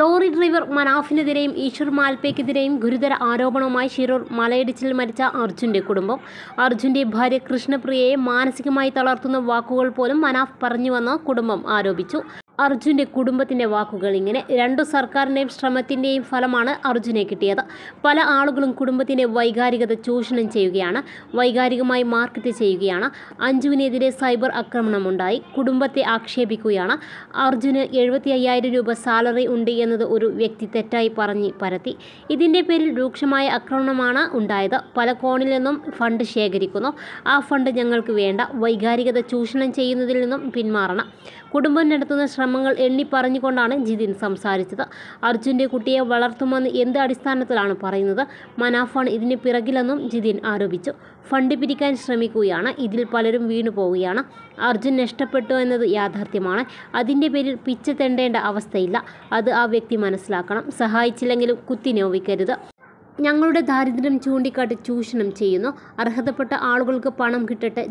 lorry driver മനാഫിനെതിരെയും ഈശ്വർ മാൽപ്പയ്ക്കെതിരെയും ഗുരുതര ആരോപണവുമായി ശിരൂർ മലയിടിച്ചിൽ മരിച്ച അർജുൻ്റെ കുടുംബം അർജുൻ്റെ ഭാര്യ കൃഷ്ണപ്രിയയെ മാനസികമായി തളർത്തുന്ന വാക്കുകൾ പോലും മനാഫ് പറഞ്ഞുവെന്ന് കുടുംബം ആരോപിച്ചു അർജുൻ്റെ കുടുംബത്തിൻ്റെ വാക്കുകൾ ഇങ്ങനെ രണ്ടു സർക്കാരിൻ്റെയും ശ്രമത്തിൻ്റെയും ഫലമാണ് അർജുനെ കിട്ടിയത് പല ആളുകളും കുടുംബത്തിൻ്റെ വൈകാരികത ചൂഷണം ചെയ്യുകയാണ് വൈകാരികമായി മാർക്കറ്റ് ചെയ്യുകയാണ് അഞ്ജുവിനെതിരെ സൈബർ ആക്രമണമുണ്ടായി കുടുംബത്തെ ആക്ഷേപിക്കുകയാണ് അർജുന് എഴുപത്തി അയ്യായിരം രൂപ സാലറി ഉണ്ട് എന്നത് ഒരു വ്യക്തി തെറ്റായി പറഞ്ഞ് പരത്തി ഇതിൻ്റെ പേരിൽ രൂക്ഷമായ ആക്രമണമാണ് ഉണ്ടായത് പല കോണിൽ നിന്നും ഫണ്ട് ശേഖരിക്കുന്നു ആ ഫണ്ട് ഞങ്ങൾക്ക് വേണ്ട വൈകാരികത ചൂഷണം ചെയ്യുന്നതിൽ നിന്നും പിന്മാറണം കുടുംബം നടത്തുന്ന ശ്രമങ്ങൾ എണ്ണി പറഞ്ഞുകൊണ്ടാണ് ജിതിൻ സംസാരിച്ചത് അർജുൻ്റെ കുട്ടിയെ വളർത്തുമെന്ന് എന്ത് അടിസ്ഥാനത്തിലാണ് പറയുന്നത് മനാഫാണ് ഇതിന് പിറകിലെന്നും ജിതിൻ ആരോപിച്ചു ഫണ്ട് പിരിക്കാൻ ശ്രമിക്കുകയാണ് ഇതിൽ പലരും വീണു പോവുകയാണ് അർജുൻ നഷ്ടപ്പെട്ടു എന്നത് യാഥാർത്ഥ്യമാണ് അതിൻ്റെ പേരിൽ പിച്ച തെണ്ടേണ്ട അവസ്ഥയില്ല അത് ആ വ്യക്തി മനസ്സിലാക്കണം സഹായിച്ചില്ലെങ്കിലും കുത്തി നോവിക്കരുത് ഞങ്ങളുടെ ദാരിദ്ര്യം ചൂണ്ടിക്കാട്ടി ചൂഷണം ചെയ്യുന്നു അർഹതപ്പെട്ട ആളുകൾക്ക് പണം കിട്ടട്ടെ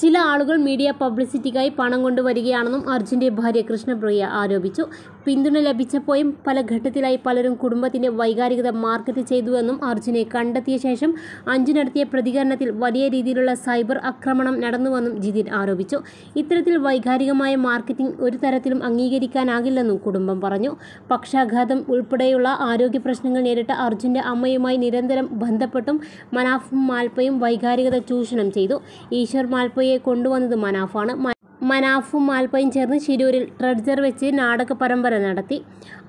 ചില ആളുകൾ മീഡിയ പബ്ലിസിറ്റിക്കായി പണം കൊണ്ടുവരികയാണെന്നും അർജുൻ്റെ ഭാര്യ കൃഷ്ണപ്രിയ ആരോപിച്ചു പിന്തുണ ലഭിച്ചപ്പോഴും പല ഘട്ടത്തിലായി പലരും കുടുംബത്തിൻ്റെ വൈകാരികത മാർക്കറ്റ് ചെയ്തുവെന്നും അർജുനെ കണ്ടെത്തിയ ശേഷം അഞ്ചു നടത്തിയ പ്രതികരണത്തിൽ വലിയ രീതിയിലുള്ള സൈബർ ആക്രമണം നടന്നുവെന്നും ജിതിൻ ആരോപിച്ചു ഇത്തരത്തിൽ വൈകാരികമായ മാർക്കറ്റിംഗ് ഒരു തരത്തിലും അംഗീകരിക്കാനാകില്ലെന്നും കുടുംബം പറഞ്ഞു പക്ഷാഘാതം ഉൾപ്പെടെയുള്ള ആരോഗ്യ പ്രശ്നങ്ങൾ നേരിട്ട അർജുൻ്റെ അമ്മയുമായി നിരന്തരം ബന്ധപ്പെട്ടും മനാഫ് മാൽപ്പയും വൈകാരികത ചൂഷണം ചെയ്തു ഈശ്വർ മാൽപ്പ ഷാഫിയെ കൊണ്ടുവന്നത് മനാഫാണ് മനാഫും മാൽപ്പയും ചേർന്ന് ശിരൂരിൽ ട്രെഡ്ജർ വെച്ച് നാടക പരമ്പര നടത്തി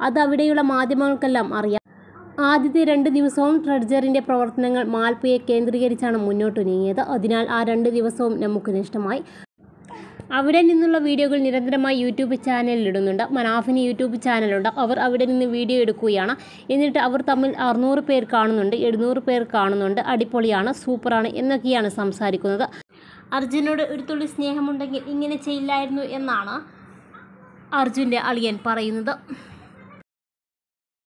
അത് അവിടെയുള്ള മാധ്യമങ്ങൾക്കെല്ലാം അറിയാം ആദ്യത്തെ രണ്ട് ദിവസവും ട്രെഡ്ജറിൻ്റെ പ്രവർത്തനങ്ങൾ മാൽപ്പയെ കേന്ദ്രീകരിച്ചാണ് മുന്നോട്ട് നീങ്ങിയത് അതിനാൽ ആ രണ്ട് ദിവസവും നമുക്ക് നഷ്ടമായി അവിടെ നിന്നുള്ള വീഡിയോകൾ നിരന്തരമായി യൂട്യൂബ് ചാനലിൽ ഇടുന്നുണ്ട് മനാഫിന് യൂട്യൂബ് ചാനലുണ്ട് അവർ അവിടെ നിന്ന് വീഡിയോ എടുക്കുകയാണ് എന്നിട്ട് അവർ തമ്മിൽ അറുന്നൂറ് പേർ കാണുന്നുണ്ട് എഴുന്നൂറ് പേർ കാണുന്നുണ്ട് അടിപൊളിയാണ് സൂപ്പറാണ് എന്നൊക്കെയാണ് സംസാരിക്കുന്നത് അർജുനോട് ഒരു തുള്ളി സ്നേഹമുണ്ടെങ്കിൽ ഇങ്ങനെ ചെയ്യില്ലായിരുന്നു എന്നാണ് അർജുൻ്റെ അളിയൻ പറയുന്നത്